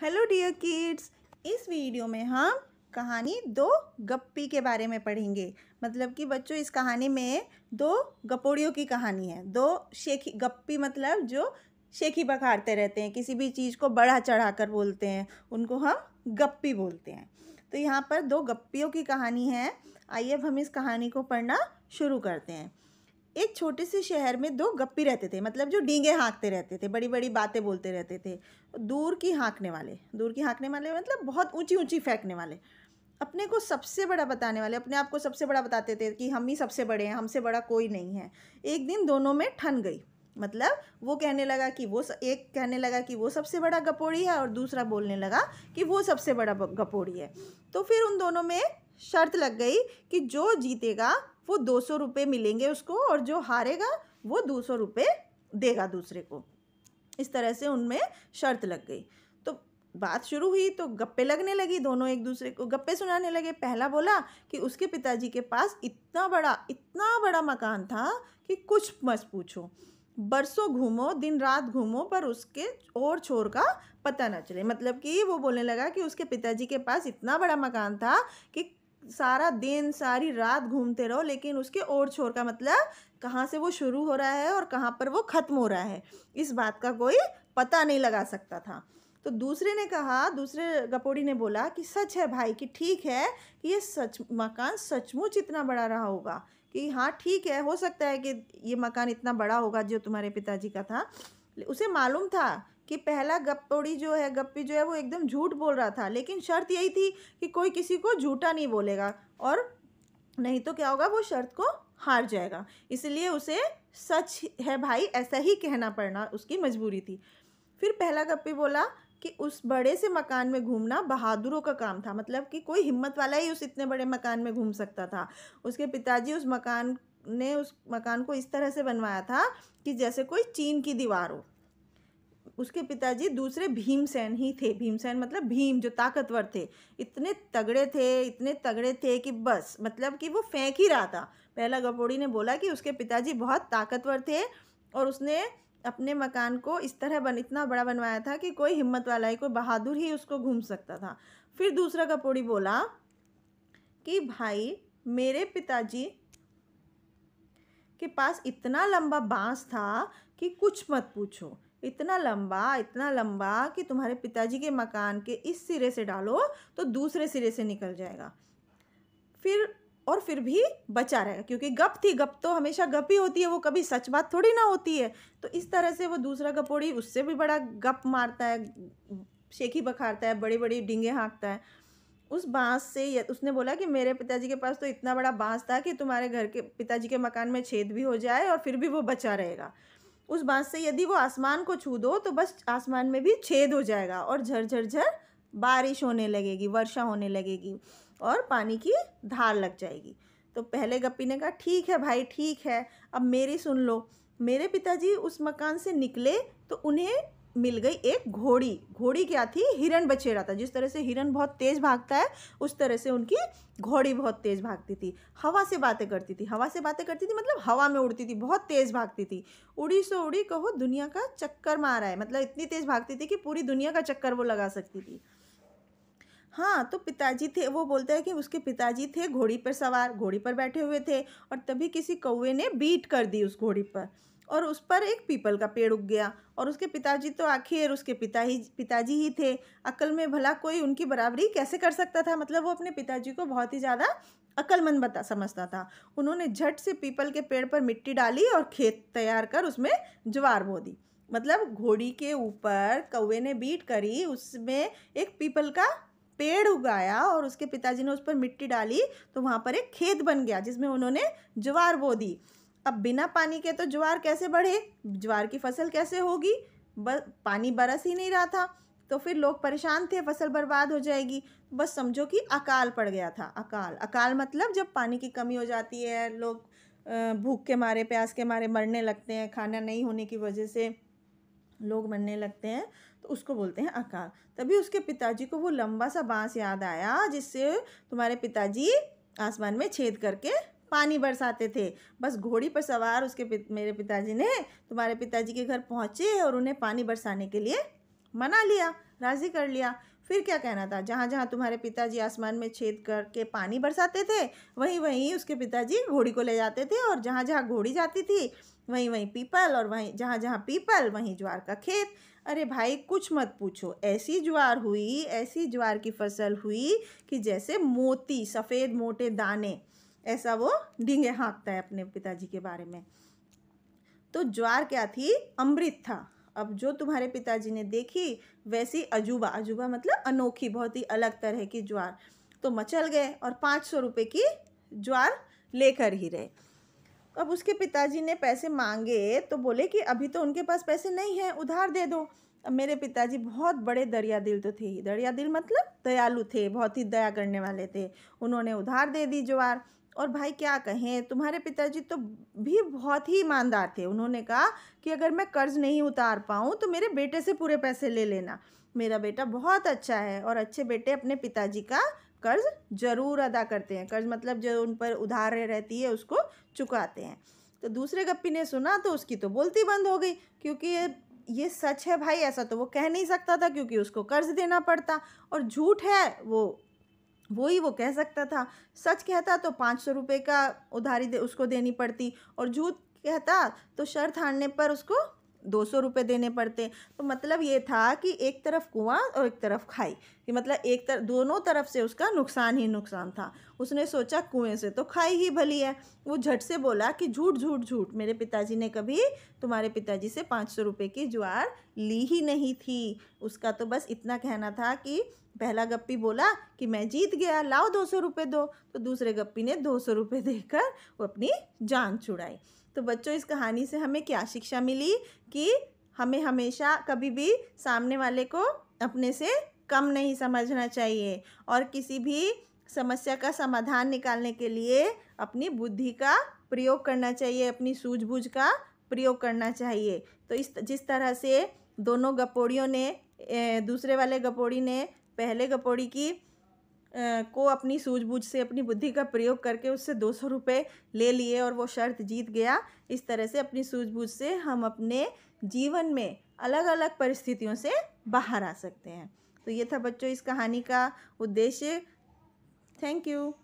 hello dear kids इस video में हम कहानी दो गप्पी के बारे में पढ़ेंगे मतलब कि बच्चों इस कहानी में दो गपोड़ियों की कहानी है दो शेखी गप्पी मतलब जो शेखी बखारते रहते हैं किसी भी चीज़ को बढ़ा चढ़ा कर बोलते हैं उनको हम गप्पी बोलते हैं तो यहाँ पर दो गप्पियों की कहानी है आइए अब हम इस कहानी को पढ़ना शुरू करते हैं एक छोटे से शहर में दो गप्पी रहते थे मतलब जो डींगे हाँकते रहते थे बड़ी बड़ी बातें बोलते रहते थे दूर की हाँकने वाले दूर की हाँकने वाले मतलब बहुत ऊंची ऊंची फेंकने वाले अपने को सबसे बड़ा बताने वाले अपने आप को सबसे बड़ा बताते थे कि हम ही सबसे बड़े हैं हमसे बड़ा कोई नहीं है एक दिन दोनों में ठन गई मतलब वो कहने लगा कि वो एक कहने लगा कि वो सबसे बड़ा गपोड़ी है और दूसरा बोलने लगा कि वो सबसे बड़ा गपोड़ी है तो फिर उन दोनों में शर्त लग गई कि जो जीतेगा वो दो सौ रुपये मिलेंगे उसको और जो हारेगा वो दो सौ रुपये देगा दूसरे को इस तरह से उनमें शर्त लग गई तो बात शुरू हुई तो गप्पे लगने लगी दोनों एक दूसरे को गप्पे सुनाने लगे पहला बोला कि उसके पिताजी के पास इतना बड़ा इतना बड़ा मकान था कि कुछ मत पूछो बरसों घूमो दिन रात घूमो पर उसके और छोर का पता ना चले मतलब कि वो बोलने लगा कि उसके पिताजी के पास इतना बड़ा मकान था कि सारा दिन सारी रात घूमते रहो लेकिन उसके ओर छोर का मतलब कहाँ से वो शुरू हो रहा है और कहाँ पर वो ख़त्म हो रहा है इस बात का कोई पता नहीं लगा सकता था तो दूसरे ने कहा दूसरे गपोड़ी ने बोला कि सच है भाई कि ठीक है कि ये सच मकान सचमुच इतना बड़ा रहा होगा कि हाँ ठीक है हो सकता है कि ये मकान इतना बड़ा होगा जो तुम्हारे पिताजी का था उसे मालूम था कि पहला गप्पोड़ी जो है गप्पी जो है वो एकदम झूठ बोल रहा था लेकिन शर्त यही थी कि कोई किसी को झूठा नहीं बोलेगा और नहीं तो क्या होगा वो शर्त को हार जाएगा इसलिए उसे सच है भाई ऐसा ही कहना पड़ना उसकी मजबूरी थी फिर पहला गप्पी बोला कि उस बड़े से मकान में घूमना बहादुरों का काम था मतलब कि कोई हिम्मत वाला ही उस इतने बड़े मकान में घूम सकता था उसके पिताजी उस मकान ने उस मकान को इस तरह से बनवाया था कि जैसे कोई चीन की दीवार हो उसके पिताजी दूसरे भीमसेन ही थे भीमसेन मतलब भीम जो ताकतवर थे इतने तगड़े थे इतने तगड़े थे कि बस मतलब कि वो फेंक ही रहा था पहला गपोड़ी ने बोला कि उसके पिताजी बहुत ताकतवर थे और उसने अपने मकान को इस तरह बन इतना बड़ा बनवाया था कि कोई हिम्मत वाला ही कोई बहादुर ही उसको घूम सकता था फिर दूसरा गपोड़ी बोला कि भाई मेरे पिताजी के पास इतना लंबा बांस था कि कुछ मत पूछो इतना लंबा इतना लंबा कि तुम्हारे पिताजी के मकान के इस सिरे से डालो तो दूसरे सिरे से निकल जाएगा फिर और फिर भी बचा रहेगा क्योंकि गप थी गप तो हमेशा गप ही होती है वो कभी सच बात थोड़ी ना होती है तो इस तरह से वो दूसरा गपोड़ी उससे भी बड़ा गप मारता है शेखी बखारता है बड़ी बड़ी डिंगे हाँकता है उस बाँस से उसने बोला कि मेरे पिताजी के पास तो इतना बड़ा बाँस था कि तुम्हारे घर के पिताजी के मकान में छेद भी हो जाए और फिर भी वो बचा रहेगा उस बांस से यदि वो आसमान को छू दो तो बस आसमान में भी छेद हो जाएगा और झरझर झर बारिश होने लगेगी वर्षा होने लगेगी और पानी की धार लग जाएगी तो पहले गप्पी ने कहा ठीक है भाई ठीक है अब मेरी सुन लो मेरे पिताजी उस मकान से निकले तो उन्हें मिल गई एक घोड़ी घोड़ी क्या थी हिरण बचेरा था जिस तरह से हिरण बहुत तेज़ भागता है उस तरह से उनकी घोड़ी बहुत तेज़ भागती थी हवा से बातें करती थी हवा से बातें करती थी मतलब हवा में उड़ती थी बहुत तेज़ भागती थी उड़ी सो उड़ी कहो दुनिया का चक्कर मारा है मतलब इतनी तेज़ भागती थी कि पूरी दुनिया का चक्कर वो लगा सकती थी हाँ तो पिताजी थे वो बोलते हैं कि उसके पिताजी थे घोड़ी पर सवार घोड़ी पर बैठे हुए थे और तभी किसी कौए ने बीट कर दी उस घोड़ी पर और उस पर एक पीपल का पेड़ उग गया और उसके पिताजी तो आखिर उसके पिता ही पिताजी ही थे अकल में भला कोई उनकी बराबरी कैसे कर सकता था मतलब वो अपने पिताजी को बहुत ही ज़्यादा अक्लमंद बता समझता था उन्होंने झट से पीपल के पेड़ पर मिट्टी डाली और खेत तैयार कर उसमें ज्वार बो दी मतलब घोड़ी के ऊपर कौवे ने बीट करी उसमें एक पीपल का पेड़ उगाया और उसके पिताजी ने उस पर मिट्टी डाली तो वहाँ पर एक खेत बन गया जिसमें उन्होंने ज्वार बो दी अब बिना पानी के तो ज्वार कैसे बढ़े ज्वार की फसल कैसे होगी बस पानी बरस ही नहीं रहा था तो फिर लोग परेशान थे फसल बर्बाद हो जाएगी बस समझो कि अकाल पड़ गया था अकाल अकाल मतलब जब पानी की कमी हो जाती है लोग भूख के मारे प्यास के मारे मरने लगते हैं खाना नहीं होने की वजह से लोग मरने लगते हैं तो उसको बोलते हैं अकाल तभी उसके पिताजी को वो लंबा सा बांस याद आया जिससे तुम्हारे पिताजी आसमान में छेद करके पानी बरसाते थे बस घोड़ी पर सवार उसके पित, मेरे पिताजी ने तुम्हारे पिताजी के घर पहुँचे और उन्हें पानी बरसाने के लिए मना लिया राज़ी कर लिया फिर क्या कहना था जहाँ जहाँ तुम्हारे पिताजी आसमान में छेद करके पानी बरसाते थे वहीं वहीं उसके पिताजी घोड़ी को ले जाते थे और जहाँ जहाँ घोड़ी जाती थी वहीं वहीं पीपल और वहीं जहाँ जहाँ पीपल वहीं ज्वार का खेत अरे भाई कुछ मत पूछो ऐसी ज्वार हुई ऐसी ज्वार की फसल हुई कि जैसे मोती सफ़ेद मोटे दाने ऐसा वो डींगे हाँकता है अपने पिताजी के बारे में तो ज्वार क्या थी अमृत था अब जो तुम्हारे पिताजी ने देखी वैसी अजूबा अजूबा मतलब अनोखी बहुत ही अलग तरह की ज्वार तो मचल गए और पाँच सौ रुपये की ज्वार लेकर ही रहे अब उसके पिताजी ने पैसे मांगे तो बोले कि अभी तो उनके पास पैसे नहीं हैं उधार दे दो अब मेरे पिताजी बहुत बड़े दरिया दिल तो थे ही दरिया दिल मतलब दयालु थे बहुत ही दया करने वाले थे उन्होंने उधार दे दी ज्वार और भाई क्या कहें तुम्हारे पिताजी तो भी बहुत ही ईमानदार थे उन्होंने कहा कि अगर मैं कर्ज़ नहीं उतार पाऊँ तो मेरे बेटे से पूरे पैसे ले लेना मेरा बेटा बहुत अच्छा है और अच्छे बेटे अपने पिताजी का कर्ज़ जरूर अदा करते हैं कर्ज़ मतलब जो उन पर उधार रहती है उसको चुकाते हैं तो दूसरे गप्पी ने सुना तो उसकी तो बोलती बंद हो गई क्योंकि ये ये सच है भाई ऐसा तो वो कह नहीं सकता था क्योंकि उसको कर्ज देना पड़ता और झूठ है वो वो ही वो कह सकता था सच कहता तो पाँच सौ रुपये का उधारी दे उसको देनी पड़ती और झूठ कहता तो शर्त हारने पर उसको दो सौ रुपये देने पड़ते तो मतलब ये था कि एक तरफ कुआं और एक तरफ खाई कि मतलब एक तर दोनों तरफ से उसका नुकसान ही नुकसान था उसने सोचा कुएं से तो खाई ही भली है वो झट से बोला कि झूठ झूठ झूठ मेरे पिताजी ने कभी तुम्हारे पिताजी से पाँच सौ रुपये की ज्वार ली ही नहीं थी उसका तो बस इतना कहना था कि पहला गप्पी बोला कि मैं जीत गया लाओ दो सौ रुपये दो तो दूसरे गप्पी ने दो सौ रुपये देकर वो अपनी जान छुड़ाई तो बच्चों इस कहानी से हमें क्या शिक्षा मिली कि हमें हमेशा कभी भी सामने वाले को अपने से कम नहीं समझना चाहिए और किसी भी समस्या का समाधान निकालने के लिए अपनी बुद्धि का प्रयोग करना चाहिए अपनी सूझबूझ का प्रयोग करना चाहिए तो इस जिस तरह से दोनों गपोड़ियों ने दूसरे वाले गपोड़ी ने पहले गपोड़ी की को अपनी सूझबूझ से अपनी बुद्धि का प्रयोग करके उससे दो सौ रुपये ले लिए और वो शर्त जीत गया इस तरह से अपनी सूझबूझ से हम अपने जीवन में अलग अलग परिस्थितियों से बाहर आ सकते हैं तो ये था बच्चों इस कहानी का उद्देश्य थैंक यू